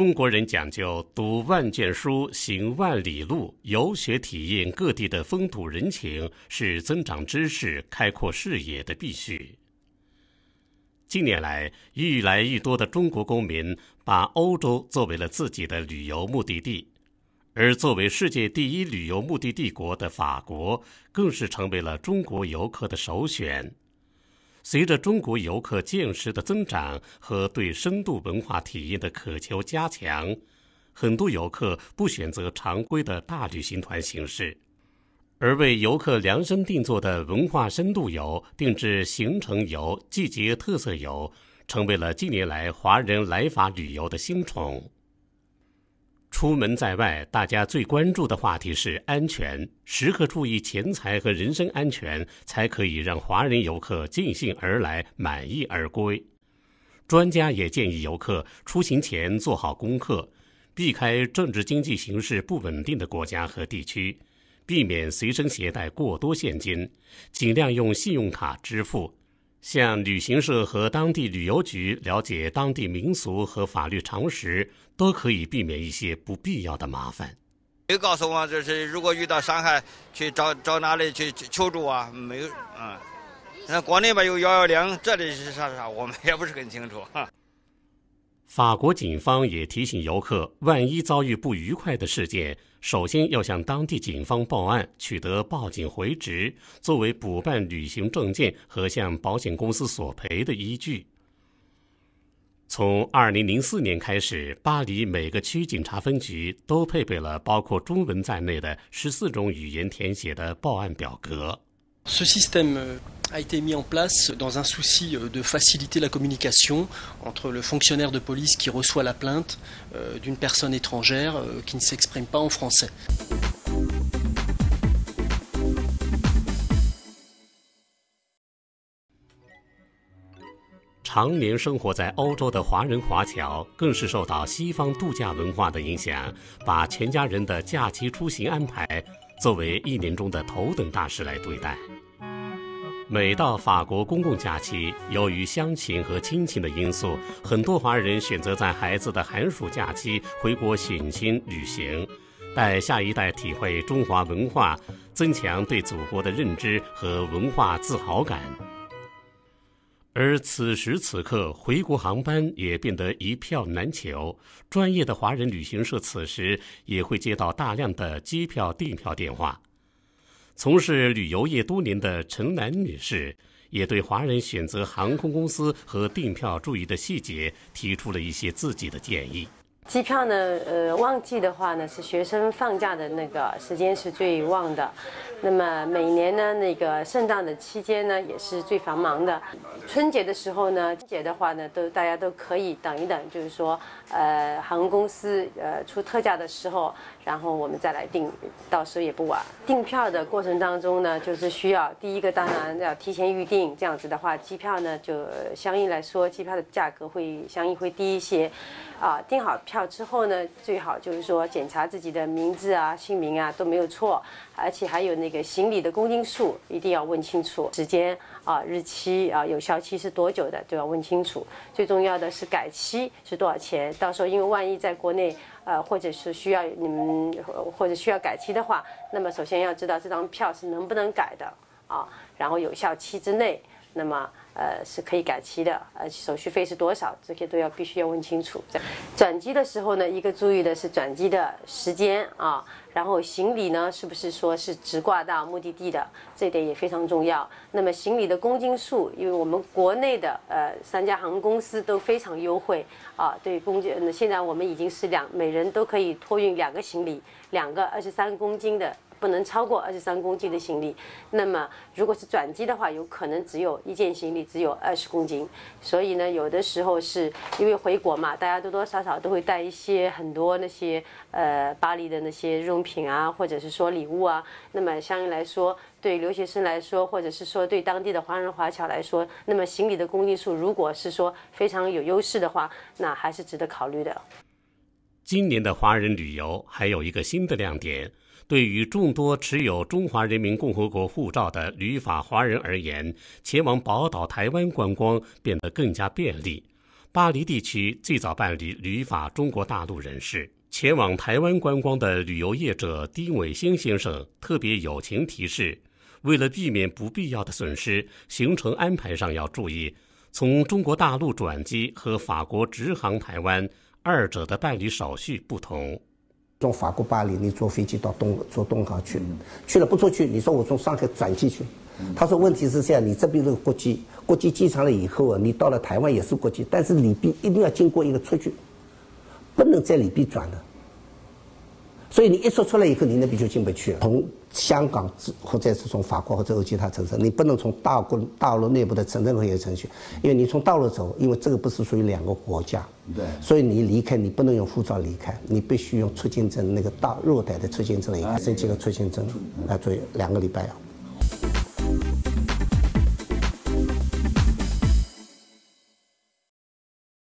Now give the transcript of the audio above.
中国人讲究“读万卷书，行万里路”，游学体验各地的风土人情是增长知识、开阔视野的必须。近年来，愈来愈多的中国公民把欧洲作为了自己的旅游目的地，而作为世界第一旅游目的地国的法国，更是成为了中国游客的首选。随着中国游客见识的增长和对深度文化体验的渴求加强，很多游客不选择常规的大旅行团形式，而为游客量身定做的文化深度游、定制行程游、季节特色游，成为了近年来华人来法旅游的新宠。出门在外，大家最关注的话题是安全，时刻注意钱财和人身安全，才可以让华人游客尽兴而来，满意而归。专家也建议游客出行前做好功课，避开政治经济形势不稳定的国家和地区，避免随身携带过多现金，尽量用信用卡支付。向旅行社和当地旅游局了解当地民俗和法律常识，都可以避免一些不必要的麻烦。没告诉我，就是如果遇到伤害，去找找哪里去求助啊？没有，嗯，那国内吧有幺幺零，这里是啥啥，我们也不是很清楚。法国警方也提醒游客，万一遭遇不愉快的事件，首先要向当地警方报案，取得报警回执，作为补办旅行证件和向保险公司索赔的依据。从二零零四年开始，巴黎每个区警察分局都配备了包括中文在内的十四种语言填写的报案表格。Ce place souci faciliter communication système en de entre mis dans été fonctionnaire reçoit a la la police qui plainte un de 常年生活在欧洲的华人华侨，更是受到西方度假文化的影响，把全家人的假期出行安排作为一年中的头等大事来对待。每到法国公共假期，由于乡情和亲情的因素，很多华人选择在孩子的寒暑假期回国省亲旅行，带下一代体会中华文化，增强对祖国的认知和文化自豪感。而此时此刻，回国航班也变得一票难求，专业的华人旅行社此时也会接到大量的机票订票电话。从事旅游业多年的陈楠女士，也对华人选择航空公司和订票注意的细节提出了一些自己的建议。机票呢，呃，旺季的话呢是学生放假的那个时间是最旺的，那么每年呢那个圣诞的期间呢也是最繁忙的，春节的时候呢，春节的话呢都大家都可以等一等，就是说，呃，航空公司呃出特价的时候，然后我们再来订，到时候也不晚。订票的过程当中呢，就是需要第一个当然要提前预定，这样子的话，机票呢就相应来说机票的价格会相应会低一些，啊，订好票。之后呢，最好就是说检查自己的名字啊、姓名啊都没有错，而且还有那个行李的公斤数一定要问清楚，时间啊、日期啊、有效期是多久的都要问清楚。最重要的是改期是多少钱？到时候因为万一在国内呃或者是需要你们或者需要改期的话，那么首先要知道这张票是能不能改的啊，然后有效期之内。那么，呃，是可以改期的，呃，手续费是多少？这些都要必须要问清楚。转机的时候呢，一个注意的是转机的时间啊，然后行李呢，是不是说是直挂到目的地的？这点也非常重要。那么行李的公斤数，因为我们国内的呃三家航空公司都非常优惠啊，对公斤。现在我们已经是两每人都可以托运两个行李，两个二十三公斤的。不能超过二十三公斤的行李。那么，如果是转机的话，有可能只有一件行李，只有二十公斤。所以呢，有的时候是因为回国嘛，大家多多少少都会带一些很多那些呃巴黎的那些日用品啊，或者是说礼物啊。那么，相应来说，对留学生来说，或者是说对当地的华人华侨来说，那么行李的公斤数如果是说非常有优势的话，那还是值得考虑的。今年的华人旅游还有一个新的亮点，对于众多持有中华人民共和国护照的旅法华人而言，前往宝岛台湾观光变得更加便利。巴黎地区最早办理旅法中国大陆人士前往台湾观光的旅游业者丁伟星先生特别友情提示：为了避免不必要的损失，行程安排上要注意从中国大陆转机和法国直航台湾。二者的办理手续不同。从法国巴黎，你坐飞机到东，坐东航去，去了不出去。你说我从上海转进去，他说问题是这样：你这边是国际，国际机场了以后，啊，你到了台湾也是国际，但是里边一定要经过一个出去，不能在里边转的。所以你一说出来以后，你那边就进不去了。从香港，或者是从法国，或者是其他城市，你不能从大国大陆内部的城何一个程序，因为你从大陆走，因为这个不是属于两个国家。对。所以你离开，你不能用护照离开，你必须用出境证那个大热带的出境证，申请个出境证来做两个礼拜啊。